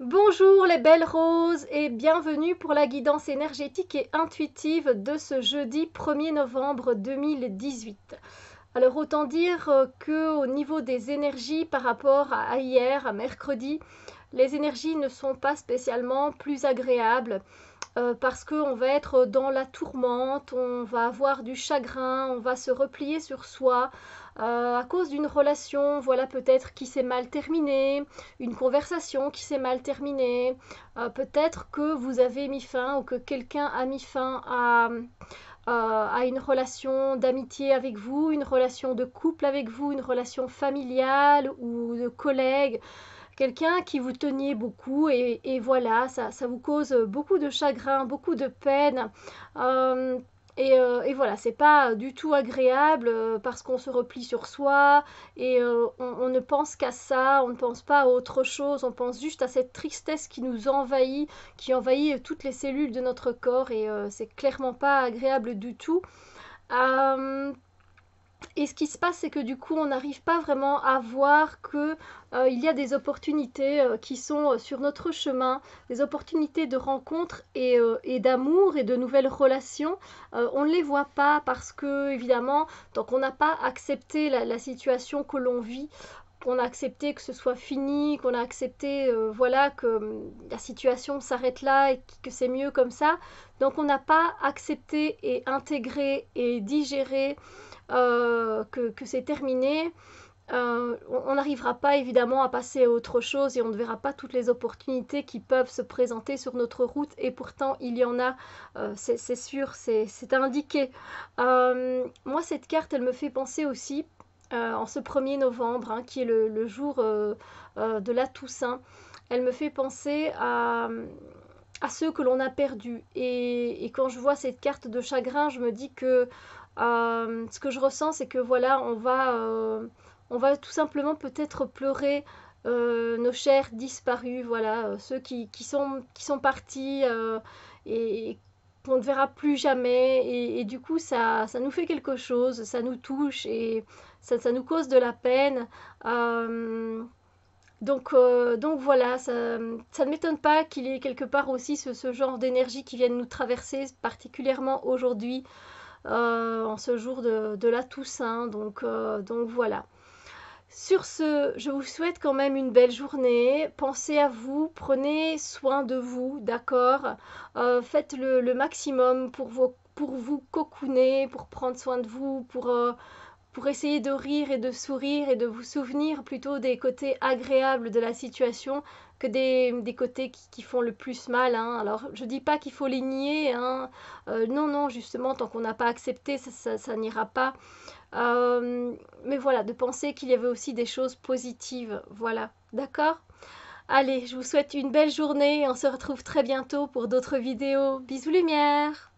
Bonjour les belles roses et bienvenue pour la guidance énergétique et intuitive de ce jeudi 1er novembre 2018. Alors autant dire euh, que au niveau des énergies par rapport à hier, à mercredi, les énergies ne sont pas spécialement plus agréables. Euh, parce qu'on va être dans la tourmente, on va avoir du chagrin, on va se replier sur soi euh, à cause d'une relation, voilà peut-être qui s'est mal terminée, une conversation qui s'est mal terminée, euh, peut-être que vous avez mis fin ou que quelqu'un a mis fin à une relation d'amitié avec vous, une relation de couple avec vous, une relation familiale ou de collègue quelqu'un qui vous teniez beaucoup et, voilà, ça, ça, vous cause beaucoup de chagrin, beaucoup de peine. Euh, euh, et, voilà, c'est pas du tout agréable euh, parce qu'on se replie sur soi et on, on, ne pense qu'à ça, on ne pense pas à autre chose, on pense juste à cette tristesse qui nous envahit, qui envahit toutes les cellules de notre corps et c'est clairement pas agréable du tout. Et ce qui se passe, c'est que du coup, on n'arrive pas vraiment à voir que euh, il y a des opportunités euh, qui sont euh, sur notre chemin, des opportunités de rencontre et, d'amour et de nouvelles relations. on ne les voit pas parce que, évidemment, tant qu'on n'a pas accepté la situation que l'on vit, qu'on a accepté que ce soit fini, qu'on a accepté euh, voilà que hum, la situation s'arrête là et que c'est mieux comme ça. Donc on n'a pas accepté et intégré et digéré euh, que, c'est terminé. Euh, on n'arrivera pas évidemment à passer à autre chose et on ne verra pas toutes les opportunités qui peuvent se présenter sur notre route et pourtant il y en a, c'est sûr, c'est indiqué. moi cette carte elle me fait penser aussi euh, en ce 1er novembre, hein, qui est le, jour euh, euh, de la Toussaint, elle me fait penser à, ceux que l'on a perdus. Et, quand je vois cette carte de chagrin, je me dis que ce que je ressens, c'est que voilà, on va, on va tout simplement peut-être pleurer. nos chers disparus, voilà, ceux qui, sont, qui sont partis et, et qu'on ne verra plus jamais. Et, du coup, ça, ça, nous fait quelque chose, ça nous touche et ça, nous cause de la peine. Euh, donc, euh, donc voilà, ça, ne m'étonne pas qu'il y ait quelque part aussi ce, genre d'énergie qui vienne nous traverser, particulièrement aujourd'hui, euh, en ce jour de, de la Toussaint. Donc, donc voilà. Sur ce, je vous souhaite quand même une belle journée. Pensez à vous, prenez soin de vous, d'accord euh, Faites le, le, maximum pour, pour vous cocooner, pour prendre soin de vous, pour... Euh, pour essayer de rire et de sourire et de vous souvenir plutôt des côtés agréables de la situation que des, côtés qui, font le plus mal. Hein. Alors je dis pas qu'il faut les nier, hein. euh, non, non, justement, tant qu'on n'a pas accepté, ça, n'ira pas. Euh, mais voilà, de penser qu'il y avait aussi des choses positives, voilà, d'accord Allez, je vous souhaite une belle journée, on se retrouve très bientôt pour d'autres vidéos. Bisous lumière